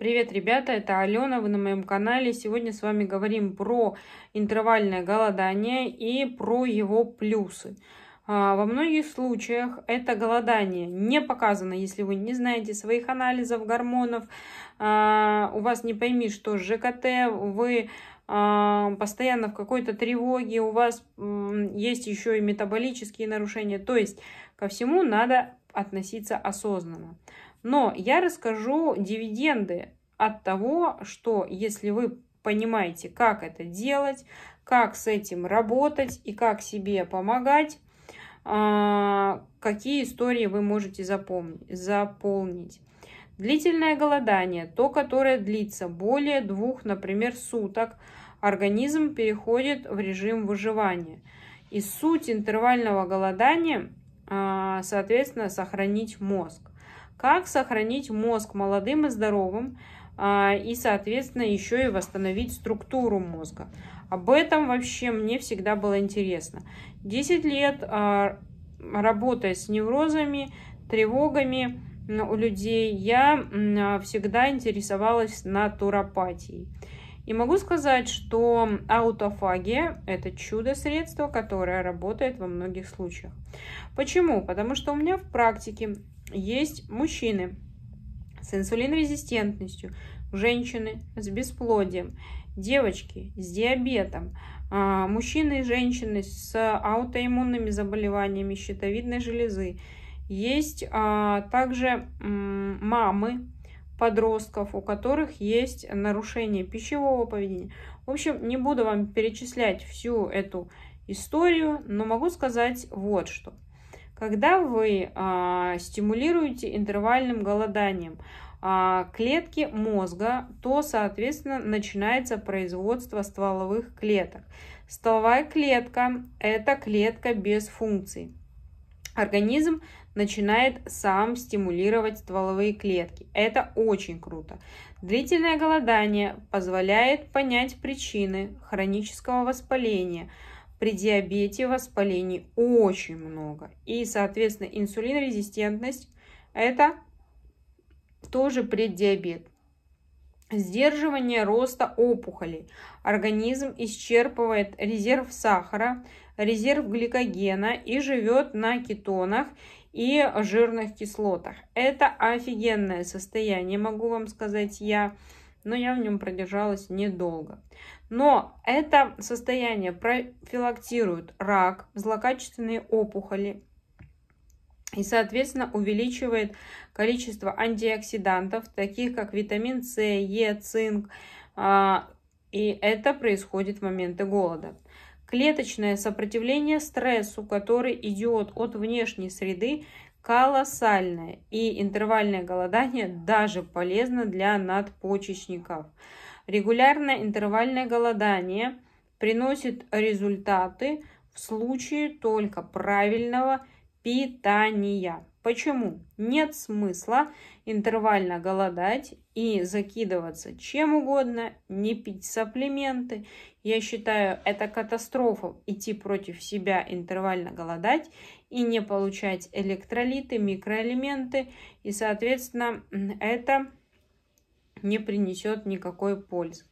Привет, ребята, это Алена, вы на моем канале. Сегодня с вами говорим про интервальное голодание и про его плюсы. А, во многих случаях это голодание не показано, если вы не знаете своих анализов гормонов, а, у вас не пойми, что ЖКТ, вы а, постоянно в какой-то тревоге, у вас есть еще и метаболические нарушения. То есть ко всему надо относиться осознанно. Но я расскажу дивиденды от того, что если вы понимаете, как это делать, как с этим работать и как себе помогать, а, какие истории вы можете запомнить, заполнить. Длительное голодание, то, которое длится более двух, например, суток, организм переходит в режим выживания. И суть интервального голодания, а, соответственно, сохранить мозг. Как сохранить мозг молодым и здоровым а, и, соответственно, еще и восстановить структуру мозга. Об этом вообще мне всегда было интересно. 10 лет а, работая с неврозами, тревогами у людей, я всегда интересовалась натуропатией. И могу сказать, что аутофагия – это чудо-средство, которое работает во многих случаях. Почему? Потому что у меня в практике есть мужчины с инсулинрезистентностью, женщины с бесплодием, девочки с диабетом, а, мужчины и женщины с аутоиммунными заболеваниями щитовидной железы. Есть а, также мамы подростков, у которых есть нарушение пищевого поведения. В общем, не буду вам перечислять всю эту историю, но могу сказать вот что – когда вы а, стимулируете интервальным голоданием а, клетки мозга, то, соответственно, начинается производство стволовых клеток. Стволовая клетка – это клетка без функций. Организм начинает сам стимулировать стволовые клетки. Это очень круто. Длительное голодание позволяет понять причины хронического воспаления – при диабете воспалений очень много. И, соответственно, инсулинорезистентность – это тоже преддиабет. Сдерживание роста опухолей. Организм исчерпывает резерв сахара, резерв гликогена и живет на кетонах и жирных кислотах. Это офигенное состояние, могу вам сказать я но я в нем продержалась недолго. Но это состояние профилактирует рак, злокачественные опухоли и, соответственно, увеличивает количество антиоксидантов, таких как витамин С, Е, цинк, а, и это происходит в моменты голода. Клеточное сопротивление стрессу, который идет от внешней среды, колоссальное. И интервальное голодание даже полезно для надпочечников. Регулярное интервальное голодание приносит результаты в случае только правильного питания. Почему нет смысла интервально голодать и закидываться чем угодно, не пить саплименты. Я считаю, это катастрофа идти против себя интервально голодать и не получать электролиты, микроэлементы. И, соответственно, это не принесет никакой пользы.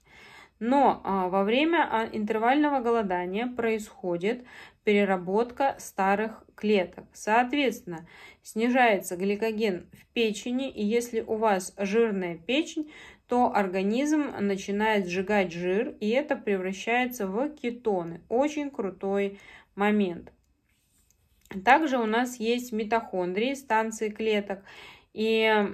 Но а, во время а, интервального голодания происходит переработка старых клеток. Соответственно, снижается гликоген в печени, и если у вас жирная печень, то организм начинает сжигать жир, и это превращается в кетоны. Очень крутой момент. Также у нас есть митохондрии, станции клеток. И,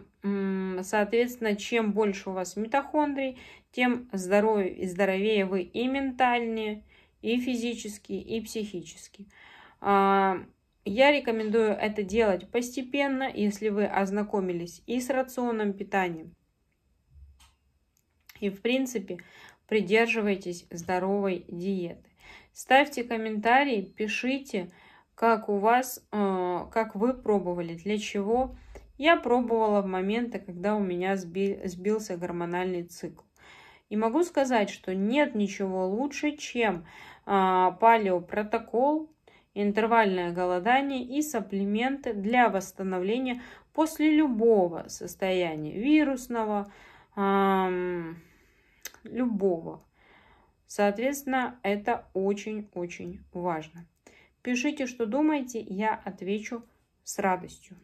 соответственно, чем больше у вас митохондрий, тем здоровее, здоровее вы и ментальнее, и физически, и психически. А, я рекомендую это делать постепенно, если вы ознакомились и с рационом питанием. и в принципе придерживайтесь здоровой диеты. Ставьте комментарии, пишите, как у вас, э, как вы пробовали, для чего. Я пробовала в моменты, когда у меня сбился гормональный цикл. И могу сказать, что нет ничего лучше, чем а, палеопротокол, интервальное голодание и сапплементы для восстановления после любого состояния вирусного, любого. Соответственно, это очень-очень важно. Пишите, что думаете, я отвечу с радостью.